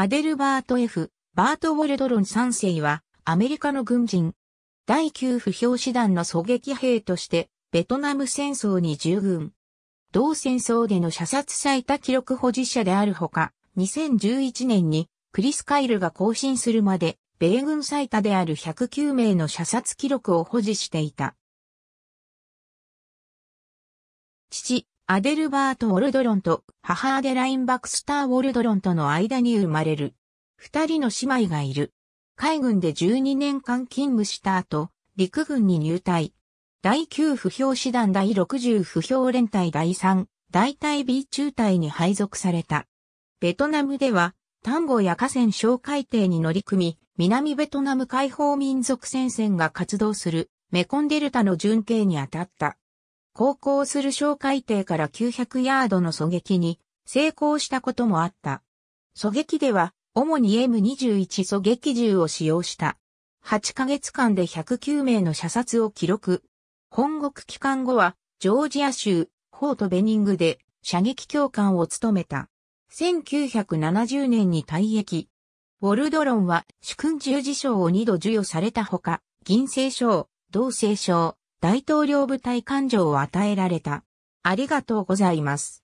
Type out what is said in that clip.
アデルバート F、バート・ウォルドロン3世は、アメリカの軍人。第9不評師団の狙撃兵として、ベトナム戦争に従軍。同戦争での射殺最多記録保持者であるほか、2011年にクリス・カイルが更新するまで、米軍最多である109名の射殺記録を保持していた。アデルバート・ウォルドロンと母アデライン・バクスター・ウォルドロンとの間に生まれる。二人の姉妹がいる。海軍で12年間勤務した後、陸軍に入隊。第9不評師団第60不評連隊第3、大隊 B 中隊に配属された。ベトナムでは、丹後や河川小海底に乗り組み、南ベトナム解放民族戦線が活動するメコンデルタの巡警に当たった。航行する小海底から900ヤードの狙撃に成功したこともあった。狙撃では、主に M21 狙撃銃を使用した。8ヶ月間で109名の射殺を記録。本国帰還後は、ジョージア州、フォートベニングで射撃教官を務めた。1970年に退役。ウォルドロンは主君十字章を2度授与されたほか、銀星章、銅星章、大統領部隊感情を与えられた。ありがとうございます。